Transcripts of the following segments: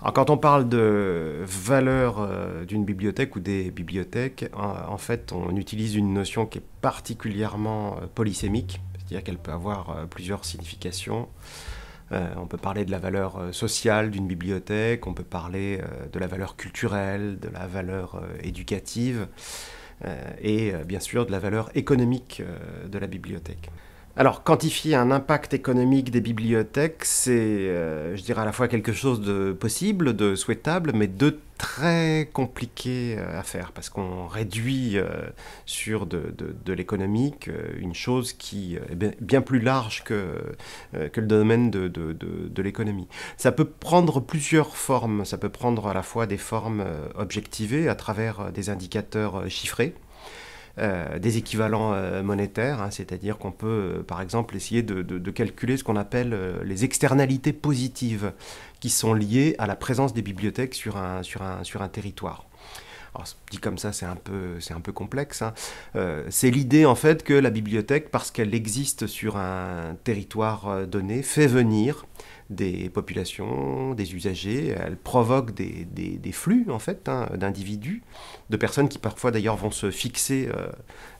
Alors, quand on parle de valeur euh, d'une bibliothèque ou des bibliothèques, euh, en, fait, on utilise une notion qui est particulièrement euh, polysémique, c'est-à-dire qu'elle peut avoir plusieurs significations. on peut parler de la valeur sociale d'une bibliothèque, on peut parler de la valeur culturelle, de la valeur éducative et bien sûr de la valeur économique de la bibliothèque. Alors, quantifier un impact économique des bibliothèques, c'est, euh, je dirais, à la fois quelque chose de possible, de souhaitable, mais de très compliqué euh, à faire, parce qu'on réduit euh, sur de, de, l'économique une chose qui est bien plus large que, le domaine de l'économie. Ça peut prendre plusieurs formes, ça peut prendre à la fois des formes objectivées à travers des indicateurs chiffrés, euh, des équivalents euh, monétaires, hein, c'est-à-dire qu'on peut euh, par exemple essayer de, calculer ce qu'on appelle les externalités positives qui sont liées à la présence des bibliothèques sur un, territoire. Alors, dit comme ça, c'est un peu, complexe. Hein. c'est l'idée en fait que la bibliothèque, parce qu'elle existe sur un territoire donné, fait venir des populations, des usagers, elles provoquent des, des, flux en fait hein, d'individus, de personnes qui parfois d'ailleurs vont se fixer euh,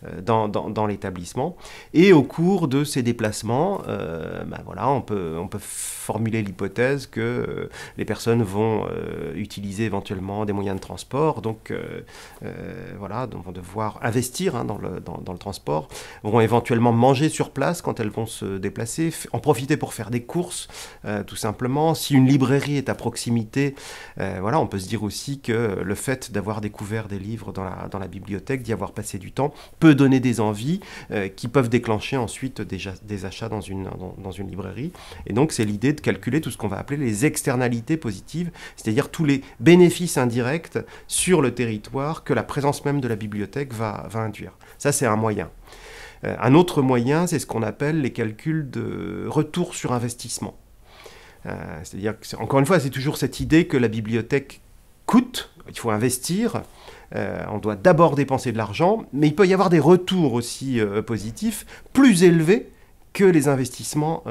euh, dans, dans, l'établissement. Et au cours de ces déplacements, euh, ben voilà, on peut, on peut formuler l'hypothèse que les personnes vont utiliser éventuellement des moyens de transport, donc voilà, donc vont devoir investir hein, dans, le, dans, le transport, vont éventuellement manger sur place quand elles vont se déplacer, en profiter pour faire des courses. Euh, tout simplement. Si une librairie est à proximité, euh, voilà, on peut se dire aussi que le fait d'avoir découvert des livres dans la, bibliothèque, d'y avoir passé du temps, peut donner des envies euh, qui peuvent déclencher ensuite des, des achats dans une, librairie. Et donc c'est l'idée de calculer tout ce qu'on va appeler les externalités positives, c'est-à-dire tous les bénéfices indirects sur le territoire que la présence même de la bibliothèque va induire. Ça c'est un moyen un autre moyen, c'est ce qu'on appelle les calculs de retour sur investissement. Euh, c'est-à-dire que, encore une fois, c'est toujours cette idée que la bibliothèque coûte, il faut investir, euh, on doit d'abord dépenser de l'argent, mais il peut y avoir des retours aussi euh, positifs, plus élevés que les investissements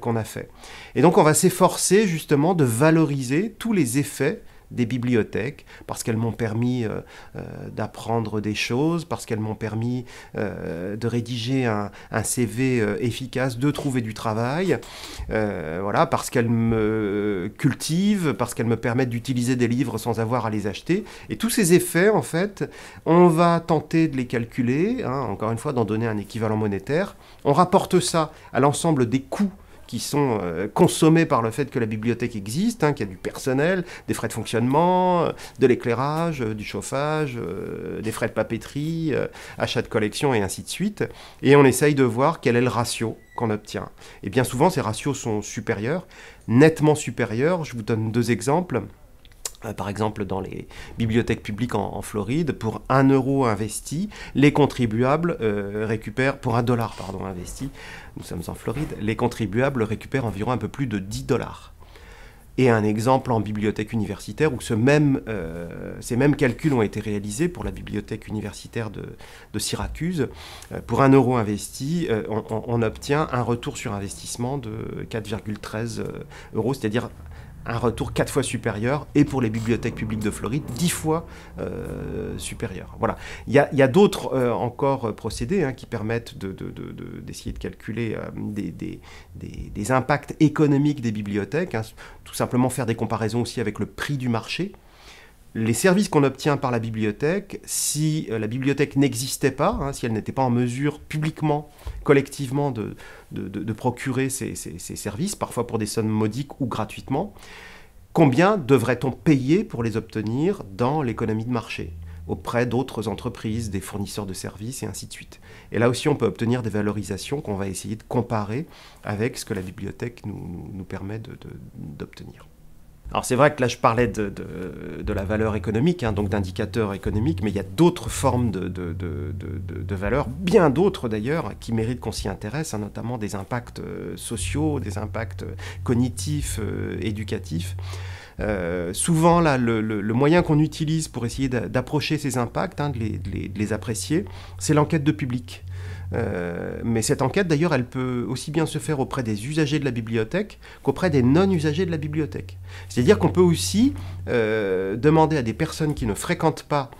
qu'on a faits. Et donc on va s'efforcer justement de valoriser tous les effets des bibliothèques, parce qu'elles m'ont permis euh, euh, d'apprendre des choses, parce qu'elles m'ont permis euh, de rédiger un, CV efficace, de trouver du travail, voilà, parce qu'elles me cultivent, parce qu'elles me permettent d'utiliser des livres sans avoir à les acheter. Et tous ces effets, en fait, on va tenter de les calculer, hein, encore une fois, d'en donner un équivalent monétaire. On rapporte ça à l'ensemble des coûts qui sont euh, consommés par le fait que la bibliothèque existe, hein, qu'il y a du personnel, des frais de fonctionnement, euh, de l'éclairage, euh, du chauffage, des frais de papeterie, achat de collections et ainsi de suite. Et on essaye de voir quel est le ratio qu'on obtient. Et bien souvent, ces ratios sont supérieurs, nettement supérieurs. Je vous donne deux exemples. Euh, par exemple dans les bibliothèques publiques en, Floride, pour un euro investi, les contribuables euh, récupèrent, pour un dollar pardon, investi, nous sommes en Floride, les contribuables récupèrent environ un peu plus de 10 dollars. Et un exemple en bibliothèque universitaire où euh, ces mêmes calculs ont été réalisés pour la bibliothèque universitaire de, Syracuse. pour un euro investi, on, obtient un retour sur investissement de 4,13 euros, c'est-à-dire un retour quatre fois supérieur, et pour les bibliothèques publiques de Floride, dix fois euh, supérieur. Voilà. Il y a, d'autres euh, encore euh, procédés hein, qui permettent d'essayer de, calculer des, impacts économiques des bibliothèques, hein. tout simplement faire des comparaisons aussi avec le prix du marché les services qu'on obtient par la bibliothèque, si euh, la bibliothèque n'existait pas, hein, si elle n'était pas en mesure publiquement, collectivement, de, procurer ces, services, parfois pour des sommes modiques ou gratuitement, combien devrait-on payer pour les obtenir dans l'économie de marché auprès d'autres entreprises, des fournisseurs de services et ainsi de suite. Et là aussi, on peut obtenir des valorisations qu'on va essayer de comparer avec ce que la bibliothèque nous permet d'obtenir. Alors c'est vrai que là je parlais de, la valeur économique, hein, donc d'indicateurs économiques, mais il y a d'autres formes de, de valeurs, bien d'autres d'ailleurs, qui méritent qu'on s'y intéresse, hein, notamment des impacts euh, sociaux, des impacts euh, cognitifs, euh, éducatifs. Euh, souvent, le, moyen qu'on utilise pour essayer d'approcher ces impacts, hein, de, les, apprécier, c'est l'enquête de public. Euh, mais cette enquête, d'ailleurs, elle peut aussi bien se faire auprès des usagers de la bibliothèque qu'auprès des non-usagers de la bibliothèque. C'est-à-dire qu'on peut aussi euh, demander à des personnes qui ne fréquentent pas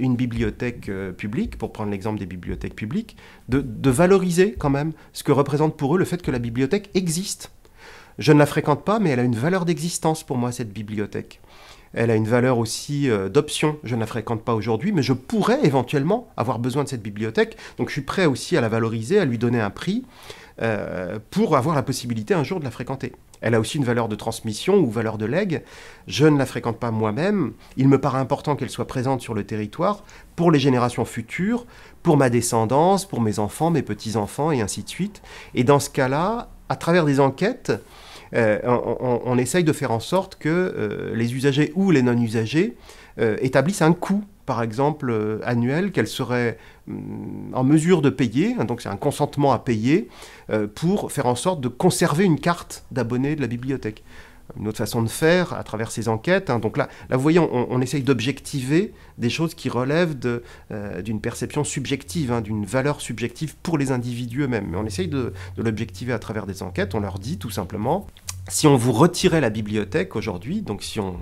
une bibliothèque publique, pour prendre l'exemple des bibliothèques publiques, de valoriser quand même ce que représente pour eux le fait que la bibliothèque existe. Je ne la fréquente pas, mais elle a une valeur d'existence pour moi, cette bibliothèque. Elle a une valeur aussi euh, d'option. Je ne la fréquente pas aujourd'hui, mais je pourrais éventuellement avoir besoin de cette bibliothèque. Donc je suis prêt aussi à la valoriser, à lui donner un prix euh, pour avoir la possibilité un jour de la fréquenter. Elle a aussi une valeur de transmission ou valeur de legs. Je ne la fréquente pas moi-même. Il me paraît important qu'elle soit présente sur le territoire pour les générations futures, pour ma descendance, pour mes enfants, mes petits-enfants et ainsi de suite. Et dans ce cas-là, à travers des enquêtes, euh, on, essaye de faire en sorte que euh, les usagers ou les non-usagers euh, établissent un coût par exemple annuel qu'elles seraient hum, en mesure de payer, hein, donc c'est un consentement à payer, pour faire en sorte de conserver une carte d'abonné de la bibliothèque une autre façon de faire à travers ces enquêtes. Hein. Donc là, là, vous voyez, on, essaye d'objectiver des choses qui relèvent euh, d'une perception subjective, hein, d'une valeur subjective pour les individus eux-mêmes. Mais on essaye de, l'objectiver à travers des enquêtes. On leur dit tout simplement, si on vous retirait la bibliothèque aujourd'hui, donc si, on,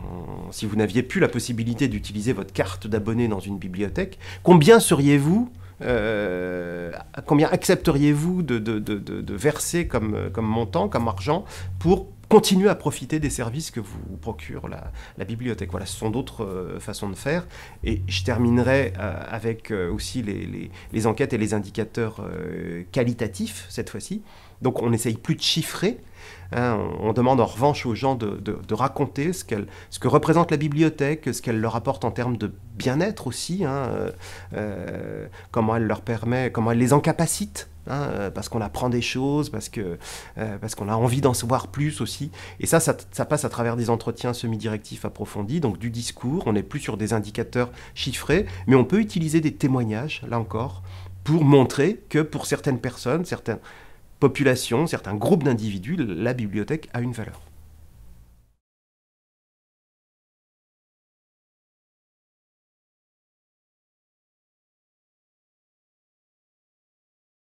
si vous n'aviez plus la possibilité d'utiliser votre carte d'abonné dans une bibliothèque, combien seriez-vous euh, combien accepteriez-vous de, verser comme, euh, comme montant, comme argent, pour continuez à profiter des services que vous procure la, bibliothèque. Voilà, ce sont d'autres euh, façons de faire. Et je terminerai euh, avec euh, aussi les, enquêtes et les indicateurs qualitatifs cette fois-ci. Donc on n'essaye plus de chiffrer. Hein. on, demande en revanche aux gens de, raconter ce, ce, que représente la bibliothèque, ce qu'elle leur apporte en termes de bien-être aussi, hein, comment elle leur permet, comment elle les encapacite Hein, euh, parce qu'on apprend des choses, parce qu'on euh, parce qu'on a envie d'en savoir plus aussi. Et ça, ça, ça passe à travers des entretiens semi-directifs approfondis, donc du discours, on n'est plus sur des indicateurs chiffrés, mais on peut utiliser des témoignages, là encore, pour montrer que pour certaines personnes, certaines populations, certains groupes d'individus, la bibliothèque a une valeur.